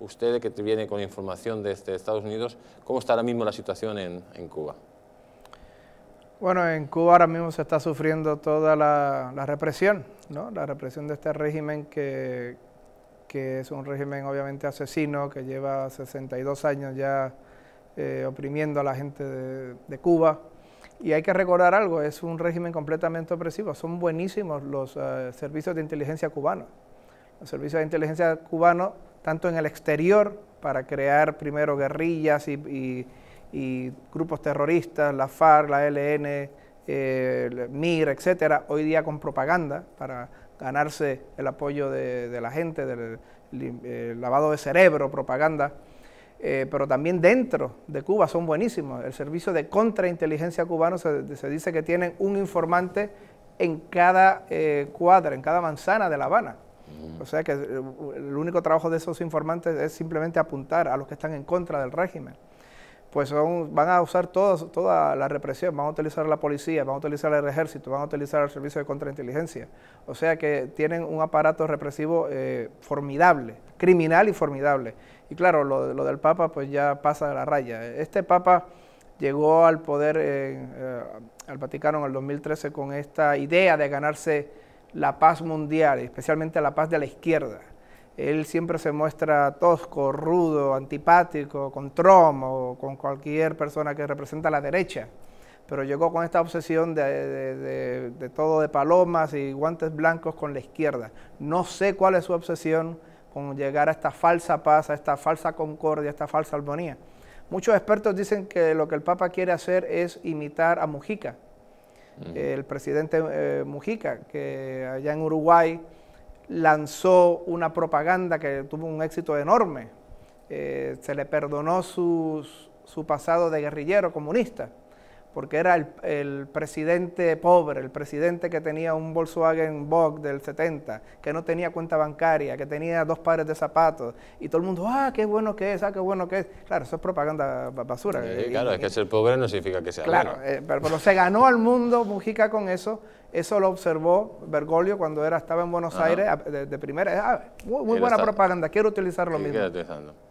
Usted, que viene con información desde Estados Unidos, ¿cómo está ahora mismo la situación en, Cuba? Bueno, en Cuba ahora mismo se está sufriendo toda la, represión, ¿no? la represión de este régimen que, que, es un régimen obviamente asesino, que lleva 62 años ya eh, oprimiendo a la gente de, Cuba. Y hay que recordar algo, es un régimen completamente opresivo, son buenísimos los eh, servicios de inteligencia cubanos. Los servicios de inteligencia cubanos tanto en el exterior para crear primero guerrillas y, grupos terroristas, la FARC, la e LN, eh, MIR, etcétera, hoy día con propaganda para ganarse el apoyo de, la gente, del lavado de cerebro, propaganda. Eh, pero también dentro de Cuba son buenísimos. El servicio de contrainteligencia cubano se, dice que tienen un informante en cada eh, cuadra, en cada manzana de La Habana. O sea que eh, el único trabajo de esos informantes es simplemente apuntar a los que están en contra del régimen. Pues son, van a usar toda la represión, van a utilizar la policía, van a utilizar el ejército, van a utilizar el servicio de contrainteligencia. O sea que tienen un aparato represivo eh, formidable, criminal y formidable. Y claro, lo, del Papa pues ya pasa de la raya. Este Papa llegó al poder, eh, al Vaticano en el 2013 con esta idea de ganarse la paz mundial, especialmente la paz de la izquierda. Él siempre se muestra tosco, rudo, antipático, con Trump con cualquier persona que representa la derecha. Pero llegó con esta obsesión de, de todo de palomas y guantes blancos con la izquierda. No sé cuál es su obsesión con llegar a esta falsa paz, a esta falsa concordia, a esta falsa armonía. Muchos expertos dicen que lo que el Papa quiere hacer es imitar a Mujica, el presidente eh, Mujica, que allá en Uruguay lanzó una propaganda que tuvo un éxito enorme. Eh, se le perdonó su pasado de guerrillero comunista porque era el, presidente pobre, el presidente que tenía un Volkswagen Vogue del 70, que no tenía cuenta bancaria, que tenía dos pares de zapatos, y todo el mundo, ah, qué bueno que es, ah, qué bueno que es. Claro, eso es propaganda basura. claro, es que ser pobre no significa que sea claro, eh, pero, se ganó al mundo Mujica con eso, eso lo observó Bergoglio cuando era, estaba en Buenos Aires de, primera, ah, muy, buena propaganda, quiero utilizar lo mismo.